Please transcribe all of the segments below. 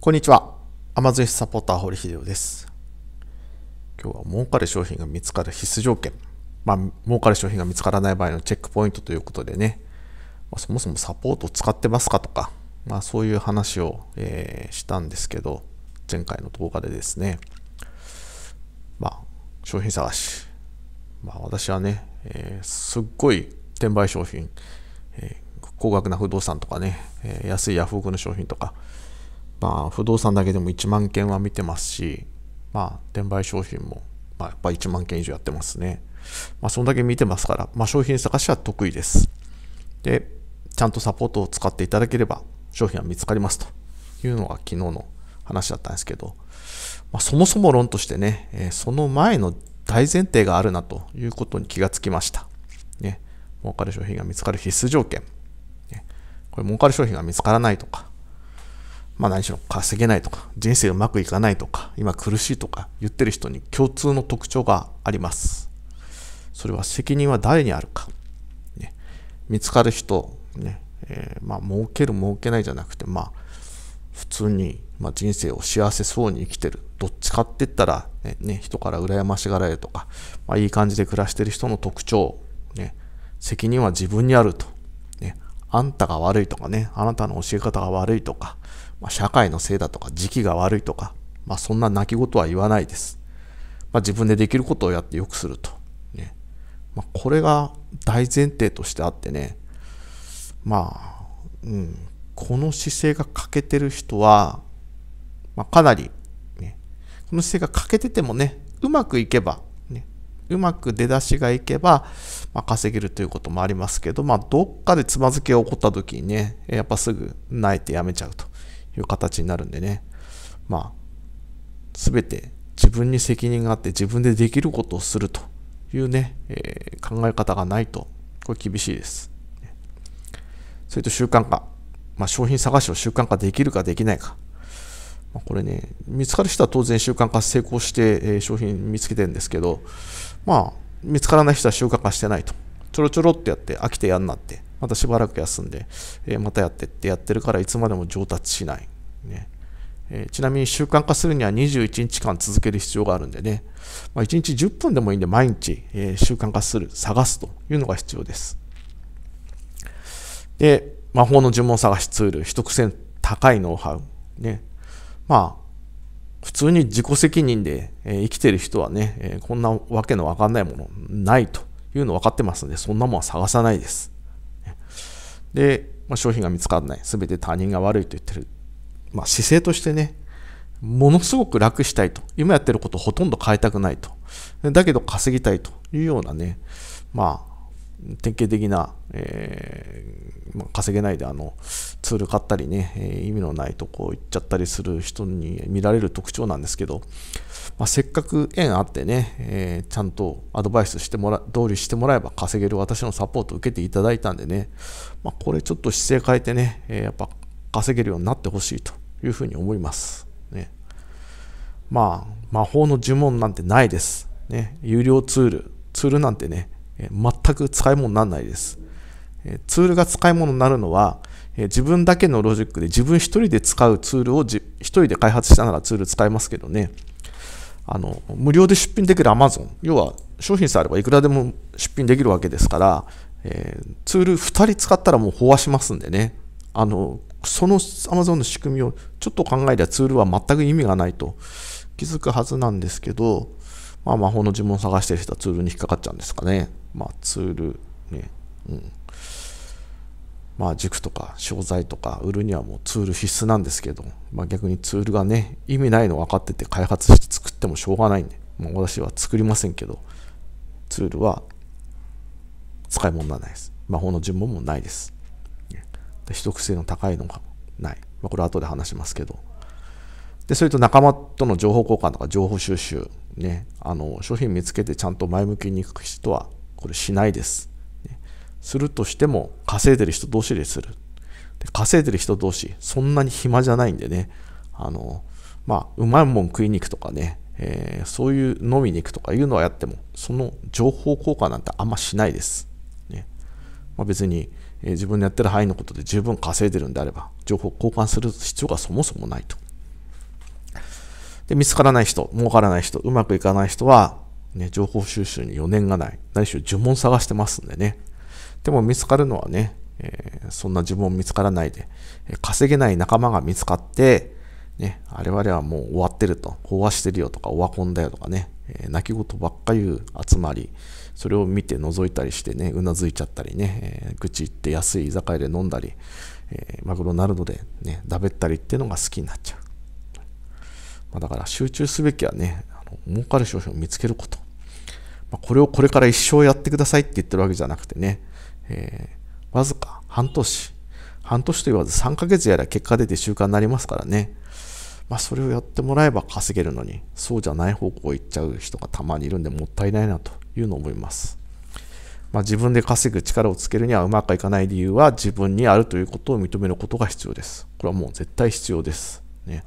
こんにちは。甘ゾンサポーター、堀秀夫です。今日は儲かる商品が見つかる必須条件。まあ、儲かる商品が見つからない場合のチェックポイントということでね、まあ、そもそもサポートを使ってますかとか、まあ、そういう話を、えー、したんですけど、前回の動画でですね、まあ、商品探し。まあ、私はね、えー、すっごい転売商品、えー、高額な不動産とかね、えー、安いヤフオクの商品とか、まあ、不動産だけでも1万件は見てますし、まあ、転売商品も、まあ、やっぱ1万件以上やってますね。まあ、そんだけ見てますから、まあ、商品探しは得意です。で、ちゃんとサポートを使っていただければ、商品は見つかりますというのが昨日の話だったんですけど、まあ、そもそも論としてね、えその前の大前提があるなということに気がつきました。ね、儲かる商品が見つかる必須条件。ね、これ儲かる商品が見つからないとか、まあ何しろ稼げないとか、人生うまくいかないとか、今苦しいとか言ってる人に共通の特徴があります。それは責任は誰にあるか。ね、見つかる人、ね、えー、まあ儲ける儲けないじゃなくて、まあ普通に、まあ、人生を幸せそうに生きてる。どっちかって言ったらね、ね、人から羨ましがられるとか、まあいい感じで暮らしてる人の特徴、ね、責任は自分にあると。ね、あんたが悪いとかね、あなたの教え方が悪いとか、まあ、社会のせいだとか、時期が悪いとか、まあ、そんな泣き言は言わないです。まあ、自分でできることをやって良くすると。ねまあ、これが大前提としてあってね、まあ、うん、この姿勢が欠けてる人は、まあ、かなり、ね、この姿勢が欠けててもね、うまくいけば、ね、うまく出だしがいけば、まあ、稼げるということもありますけど、まあ、どっかでつまずきが起こった時にね、やっぱすぐ泣いてやめちゃうと。いう形になるんでね。まあ、すべて自分に責任があって自分でできることをするというね、えー、考え方がないと、これ厳しいです。それと習慣化。まあ、商品探しを習慣化できるかできないか。まあ、これね、見つかる人は当然習慣化成功して、えー、商品見つけてるんですけど、まあ、見つからない人は習慣化してないと。ちょろちょろってやって飽きてやんなって。またしばらく休んで、えー、またやってってやってるからいつまでも上達しない。ねえー、ちなみに習慣化するには21日間続ける必要があるんでね、まあ、1日10分でもいいんで毎日、えー、習慣化する、探すというのが必要です。で、魔法の呪文探しツール、秘匿性高いノウハウ。ね、まあ、普通に自己責任で、え生きてる人はね、えこんなわけのわかんないものないというのわかってますんで、そんなもんは探さないです。で、まあ、商品が見つからない、全て他人が悪いと言ってる、まあ、姿勢としてね、ものすごく楽したいと、今やってることをほとんど変えたくないと、だけど稼ぎたいというようなね、まあ、典型的な、えー、まあ、稼げないであのツール買ったりね、えー、意味のないとこ行っちゃったりする人に見られる特徴なんですけど、まあ、せっかく縁あってね、えー、ちゃんとアドバイスしてもら通りしてもらえば稼げる私のサポートを受けていただいたんでね、まあ、これちょっと姿勢変えてね、えやっぱ稼げるようになってほしいというふうに思います。ね、まあ魔法の呪文なんてないです。ね、有料ツール、ツールなんてね、え全く使い物にならないです。えツールが使い物になるのは、え自分だけのロジックで自分一人で使うツールを一人で開発したならツール使えますけどね。あの無料で出品できる Amazon、要は商品さえあればいくらでも出品できるわけですから、えー、ツール2人使ったらもう飽和しますんでね、あのその Amazon の仕組みをちょっと考えりゃツールは全く意味がないと気づくはずなんですけど、まあ、魔法の呪文を探してる人はツールに引っかかっちゃうんですかね。まあ、ツールね、うん、まあ、塾とか商材とか売るにはもうツール必須なんですけど、まあ、逆にツールがね意味ないの分かってて開発して作ってもしょうがないんで、まあ、私は作りませんけどツールは使い物にならないです魔法の呪文もないですで秘匿性の高いのがない、まあ、これは後で話しますけどでそれと仲間との情報交換とか情報収集ねあの商品見つけてちゃんと前向きに行く人はこれしないです。するとしても稼いでる人同士でする。で稼いでる人同士、そんなに暇じゃないんでね、あの、まあ、うまいもん食いに行くとかね、えー、そういう飲みに行くとかいうのはやっても、その情報交換なんてあんましないです。ねまあ、別に、えー、自分のやってる範囲のことで十分稼いでるんであれば、情報交換する必要がそもそもないと。で、見つからない人、儲からない人、うまくいかない人は、ね、情報収集に余念がない。何しろ呪文探してますんでね。でも見つかるのはね、えー、そんな呪文見つからないで、え稼げない仲間が見つかって、ね、我々はもう終わってると、飽和してるよとか、オワコンだよとかね、えー、泣き言ばっか言う集まり、それを見て覗いたりしてね、うなずいちゃったりね、えー、愚痴言って安い居酒屋で飲んだり、えマグロナルドでね、だべったりっていうのが好きになっちゃう。まあ、だから集中すべきはね、儲かる商品を見つけること、まあ、これをこれから一生やってくださいって言ってるわけじゃなくてね、えー、わずか半年半年と言わず3ヶ月やら結果出て習慣になりますからね、まあ、それをやってもらえば稼げるのにそうじゃない方向行っちゃう人がたまにいるんでもったいないなというのを思います、まあ、自分で稼ぐ力をつけるにはうまくいかない理由は自分にあるということを認めることが必要ですこれはもう絶対必要ですね、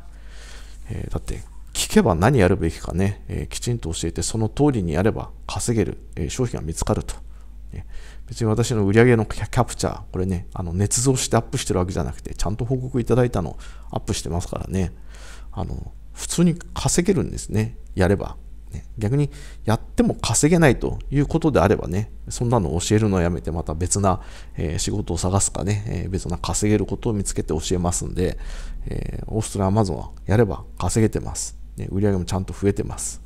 えー、だって聞けば何やるべきかね、えー、きちんと教えて、その通りにやれば稼げる、えー、商品が見つかると。ね、別に私の売上のキャプチャー、これね、あの、捏造してアップしてるわけじゃなくて、ちゃんと報告いただいたのをアップしてますからね、あの、普通に稼げるんですね、やれば。ね、逆にやっても稼げないということであればね、そんなの教えるのをやめてまた別な、えー、仕事を探すかね、えー、別な稼げることを見つけて教えますんで、えー、オーストラリアマゾンはやれば稼げてます。ね、売り上げもちゃんと増えてます。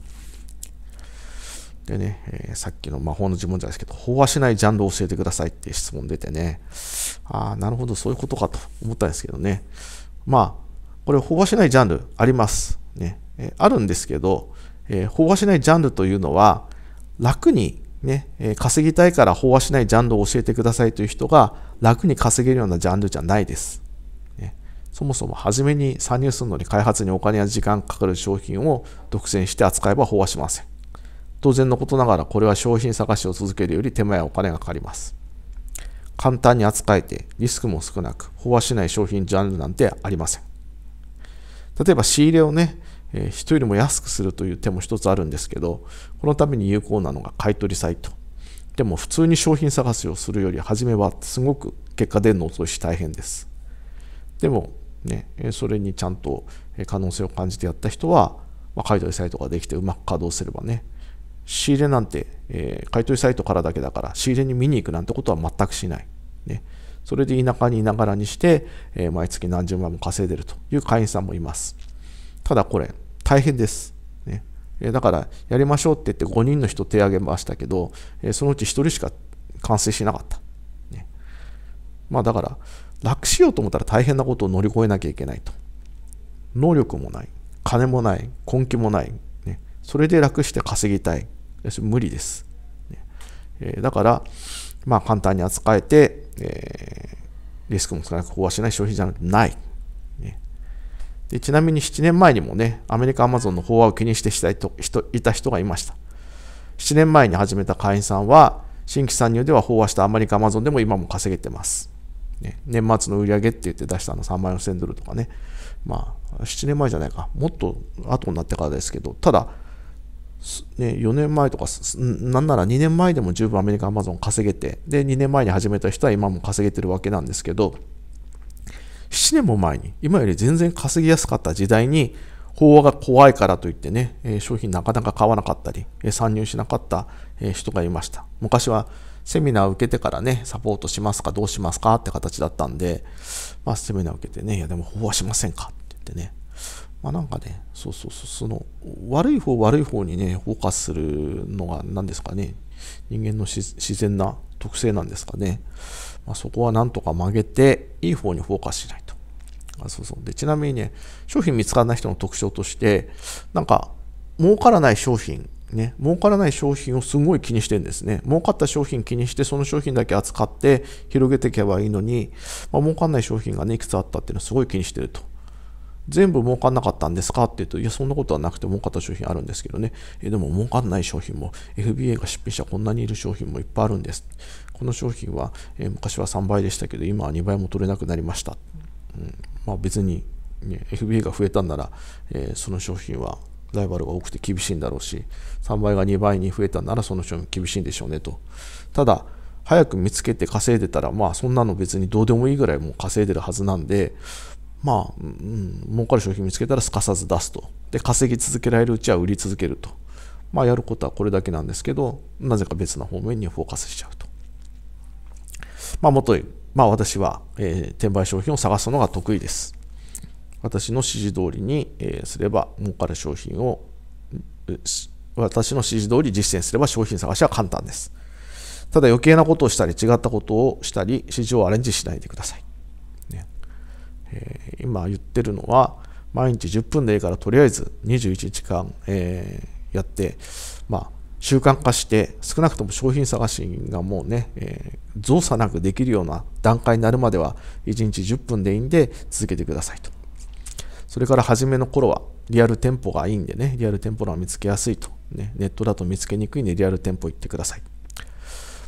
でね、えー、さっきの魔法の呪文じゃないですけど、飽和しないジャンルを教えてくださいって質問出てね、ああ、なるほど、そういうことかと思ったんですけどね。まあ、これ、飽和しないジャンルあります。ね、えー、あるんですけど、えー、飽和しないジャンルというのは、楽にね、え稼ぎたいから飽和しないジャンルを教えてくださいという人が楽に稼げるようなジャンルじゃないです。そもそも初めに参入するのに開発にお金や時間かかる商品を独占して扱えば飽和しません。当然のことながらこれは商品探しを続けるより手間やお金がかかります。簡単に扱えてリスクも少なく飽和しない商品ジャンルなんてありません。例えば仕入れをね、えー、人よりも安くするという手も一つあるんですけど、このために有効なのが買い取りサイト。でも普通に商品探しをするより初めはすごく結果出るの遅いし大変です。でもね、それにちゃんと可能性を感じてやった人は、まあ、買い取りサイトができてうまく稼働すればね、仕入れなんて、えー、買い取りサイトからだけだから、仕入れに見に行くなんてことは全くしない。ね、それで田舎にいながらにして、えー、毎月何十万も稼いでるという会員さんもいます。ただこれ、大変です。ね、えー、だから、やりましょうって言って5人の人手挙げましたけど、えー、そのうち1人しか完成しなかった。ね、まあだから、楽しようと思ったら大変なことを乗り越えなきゃいけないと。能力もない、金もない、根気もない、ね、それで楽して稼ぎたい。無理です。ねえー、だから、まあ簡単に扱えて、えー、リスクも少なく飽和しない消費じゃなくてない。ね、でちなみに7年前にもね、アメリカアマゾンの法案を気にしてしたいと人いた人がいました。7年前に始めた会員さんは、新規参入では飽和したアメリカアマゾンでも今も稼げてます。ね、年末の売り上げって言って出したの3万4000ドルとかね、まあ、7年前じゃないか、もっと後になってからですけど、ただ、ね、4年前とか、なんなら2年前でも十分アメリカ・アマゾン稼げて、で、2年前に始めた人は今も稼げてるわけなんですけど、7年も前に、今より全然稼ぎやすかった時代に、法案が怖いからといってね、商品なかなか買わなかったり、参入しなかった人がいました。昔はセミナーを受けてからね、サポートしますか、どうしますかって形だったんで、まあ、セミナー受けてね、いや、でも、法はしませんかって言ってね、まあ、なんかね、そうそうそう、その、悪い方、悪い方にね、フォーカスするのが、何ですかね、人間の自然な特性なんですかね、まあ、そこはなんとか曲げて、いい方にフォーカスしないと。あそうそうでちなみにね、商品見つからない人の特徴として、なんか、儲からない商品ね、儲からない商品をすごい気にしてるんですね。儲かった商品気にして、その商品だけ扱って広げていけばいいのに、まあ、儲かんない商品がね、いくつあったっていうのはすごい気にしてると。全部儲かんなかったんですかって言うと、いや、そんなことはなくて儲かった商品あるんですけどね。えでも儲かんない商品も、FBA が出品したこんなにいる商品もいっぱいあるんです。この商品は、え昔は3倍でしたけど、今は2倍も取れなくなりました。うん、まあ別に、ね、FBA が増えたんなら、えー、その商品はライバルが多くて厳しいんだろうし、3倍が2倍に増えたならその人も厳しいんでしょうねと。ただ、早く見つけて稼いでたら、まあそんなの別にどうでもいいぐらいもう稼いでるはずなんで、まあ、うん、儲かる商品見つけたらすかさず出すと。で、稼ぎ続けられるうちは売り続けると。まあやることはこれだけなんですけど、なぜか別の方面にフォーカスしちゃうと。まあ、もとまあ、私は、えー、転売商品を探すのが得意です。私の指示通りにすれば儲かる商品を私の指示通り実践すれば商品探しは簡単ですただ余計なことをしたり違ったことをしたり指示をアレンジしないでください、ねえー、今言ってるのは毎日10分でいいからとりあえず21時間、えー、やってまあ習慣化して少なくとも商品探しがもうね、えー、造作なくできるような段階になるまでは1日10分でいいんで続けてくださいとそれから初めの頃はリアル店舗がいいんでね、リアル店舗の見つけやすいと、ね。ネットだと見つけにくいんでリアル店舗行ってください。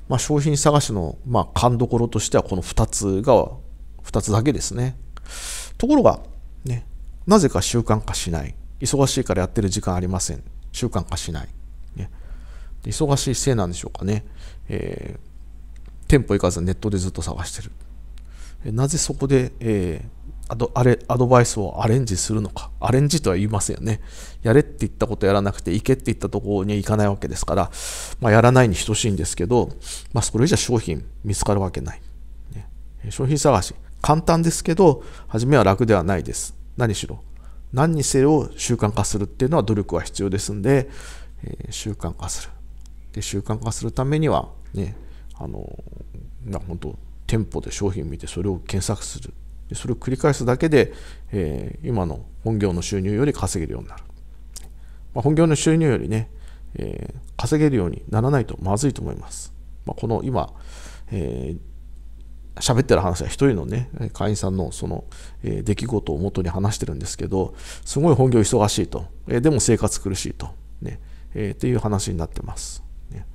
まあ、商品探しの、まあ、勘どころとしてはこの2つが、2つだけですね。ところが、ね、なぜか習慣化しない。忙しいからやってる時間ありません。習慣化しない。ね、忙しいせいなんでしょうかね。えー、店舗行かずネットでずっと探してる。なぜそこで、えーアドあれアドバイスをアレンジするのか、アレンジとは言いませんよね。やれって言ったことやらなくて、行けって言ったところには行かないわけですから、まあ、やらないに等しいんですけど、まあ、それ以上商品見つかるわけない。ね、商品探し、簡単ですけど、初めは楽ではないです。何しろ。何にせよ習慣化するっていうのは努力は必要ですんで、えー、習慣化する。で、習慣化するためには、ね、あの、まあ、本当店舗で商品見てそれを検索する。それを繰り返すだけで、えー、今の本業の収入より稼げるようになる、まあ、本業の収入よりね、えー、稼げるようにならないとまずいと思います、まあ、この今、えー喋ってる話は1人のね、会員さんのその、えー、出来事を元に話してるんですけど、すごい本業忙しいと、えー、でも生活苦しいと、ねえー、っていう話になってます。ね、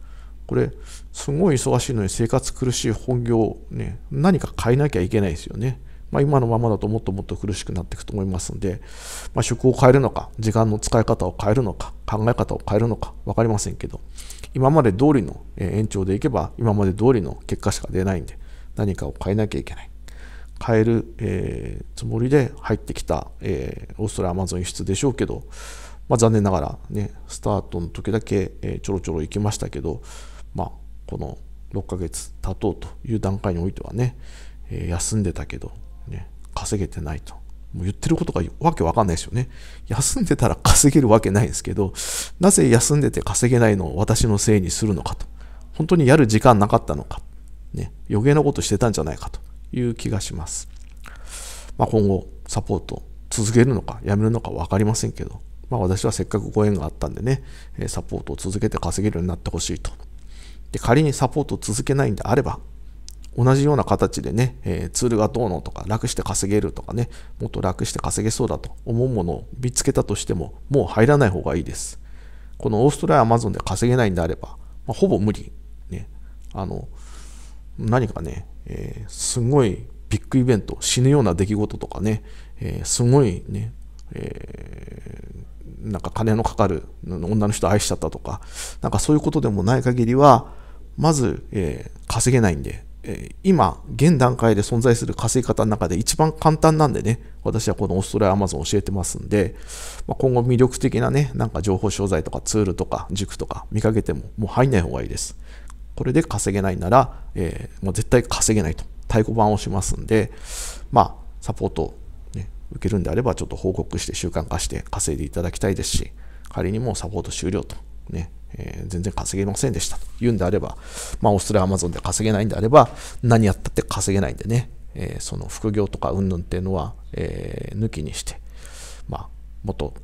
これ、すごい忙しいのに生活苦しい本業を、ね、何か変えなきゃいけないですよね。まあ、今のままだともっともっと苦しくなっていくと思いますので、まあ、職を変えるのか、時間の使い方を変えるのか、考え方を変えるのか分かりませんけど、今まで通りの延長でいけば、今まで通りの結果しか出ないんで、何かを変えなきゃいけない。変える、えー、つもりで入ってきた、えー、オーストラリア・アマゾン輸出でしょうけど、まあ、残念ながら、ね、スタートの時だけ、えー、ちょろちょろ行きましたけど、まあ、この6ヶ月経とうという段階においてはね、え休んでたけど稼げてないと。もう言ってることがわけわかんないですよね。休んでたら稼げるわけないんですけど、なぜ休んでて稼げないのを私のせいにするのかと。本当にやる時間なかったのか。ね、余計なことしてたんじゃないかという気がします。まあ、今後、サポート続けるのか、やめるのか分かりませんけど、まあ、私はせっかくご縁があったんでね、サポートを続けて稼げるようになってほしいと。で、仮にサポートを続けないんであれば、同じような形でね、えー、ツールがどうのとか楽して稼げるとかねもっと楽して稼げそうだと思うものを見つけたとしてももう入らない方がいいですこのオーストラリアアマゾンで稼げないんであれば、まあ、ほぼ無理ねあの何かね、えー、すごいビッグイベント死ぬような出来事とかね、えー、すごいね、えー、なんか金のかかる女の人愛しちゃったとかなんかそういうことでもない限りはまず、えー、稼げないんで今、現段階で存在する稼ぎ方の中で一番簡単なんでね、私はこのオーストラリアアマゾン教えてますんで、ま今後魅力的なね、なんか情報商材とかツールとか塾とか見かけてももう入んない方がいいです。これで稼げないなら、えー、もう絶対稼げないと、太鼓判をしますんで、まあ、サポート、ね、受けるんであればちょっと報告して習慣化して稼いでいただきたいですし、仮にもうサポート終了とね、えー、全然稼げませんでしたというんであれば、まあ、オーストラリア、アマゾンで稼げないんであれば、何やったって稼げないんでね、えー、その副業とか云々っていうのは、えー、抜きにして、まあ、もっと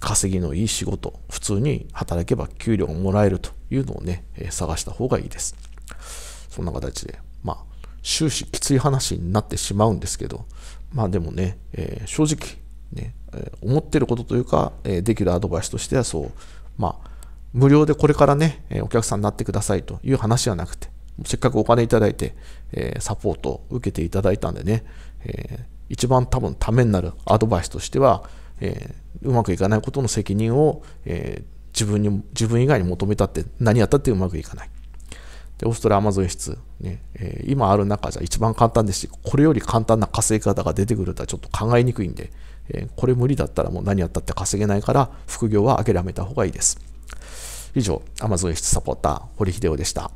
稼ぎのいい仕事、普通に働けば給料をもらえるというのをね、え探した方がいいです。そんな形で、まあ、終始きつい話になってしまうんですけど、まあでもね、え正直、ね、思ってることというか、えできるアドバイスとしてはそう、まあ、無料でこれからね、お客さんになってくださいという話じゃなくて、せっかくお金いただいて、えサポートを受けていただいたんでね、え一番多分ためになるアドバイスとしては、えうまくいかないことの責任を、え自分に自分以外に求めたって何やったってうまくいかない。でオーストラリア・アマゾン室ね、ねえ今ある中じゃ一番簡単ですし、これより簡単な稼ぎ方が出てくるとはちょっと考えにくいんで、えこれ無理だったらもう何やったって稼げないから副業は諦めた方がいいです。以上、Amazon 輸出サポーター、堀秀夫でした。